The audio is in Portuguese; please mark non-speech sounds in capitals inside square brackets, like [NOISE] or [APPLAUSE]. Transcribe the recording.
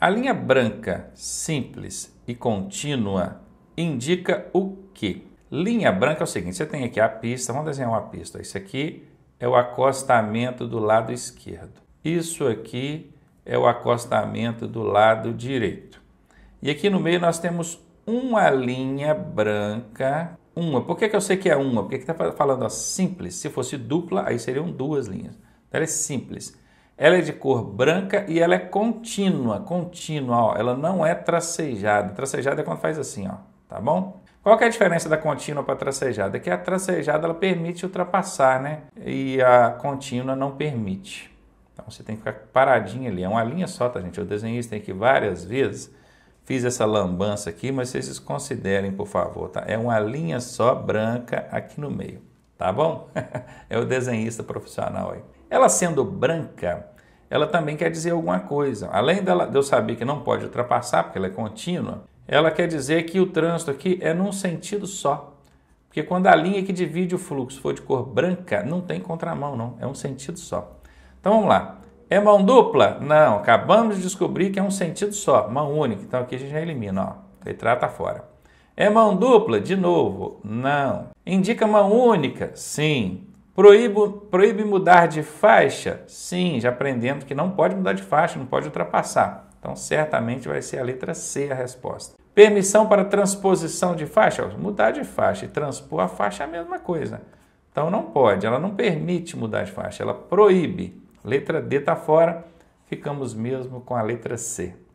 A linha branca, simples e contínua indica o quê? Linha branca é o seguinte: você tem aqui a pista, vamos desenhar uma pista. Isso aqui é o acostamento do lado esquerdo. Isso aqui é o acostamento do lado direito. E aqui no meio nós temos uma linha branca, uma. Por que, que eu sei que é uma? Porque está falando ó, simples. Se fosse dupla, aí seriam duas linhas. Então ela é simples. Ela é de cor branca e ela é contínua, contínua, ó. Ela não é tracejada. Tracejada é quando faz assim, ó, tá bom? Qual é a diferença da contínua para tracejada? É que a tracejada ela permite ultrapassar, né? E a contínua não permite. Então você tem que ficar paradinho ali. É uma linha só, tá, gente? Eu desenhei isso aqui várias vezes. Fiz essa lambança aqui, mas vocês considerem, por favor, tá? É uma linha só branca aqui no meio, tá bom? [LAUGHS] é o desenhista profissional aí. Ela sendo branca, ela também quer dizer alguma coisa. Além dela, de eu saber que não pode ultrapassar, porque ela é contínua, ela quer dizer que o trânsito aqui é num sentido só. Porque quando a linha que divide o fluxo for de cor branca, não tem contramão, não. É um sentido só. Então vamos lá. É mão dupla? Não. Acabamos de descobrir que é um sentido só, mão única. Então aqui a gente já elimina, ó. Retrata tá fora. É mão dupla? De novo, não. Indica mão única? Sim. Proíbo, proíbe mudar de faixa? Sim, já aprendendo que não pode mudar de faixa, não pode ultrapassar. Então, certamente vai ser a letra C a resposta. Permissão para transposição de faixa? Mudar de faixa e transpor a faixa é a mesma coisa. Então, não pode, ela não permite mudar de faixa, ela proíbe. Letra D está fora, ficamos mesmo com a letra C.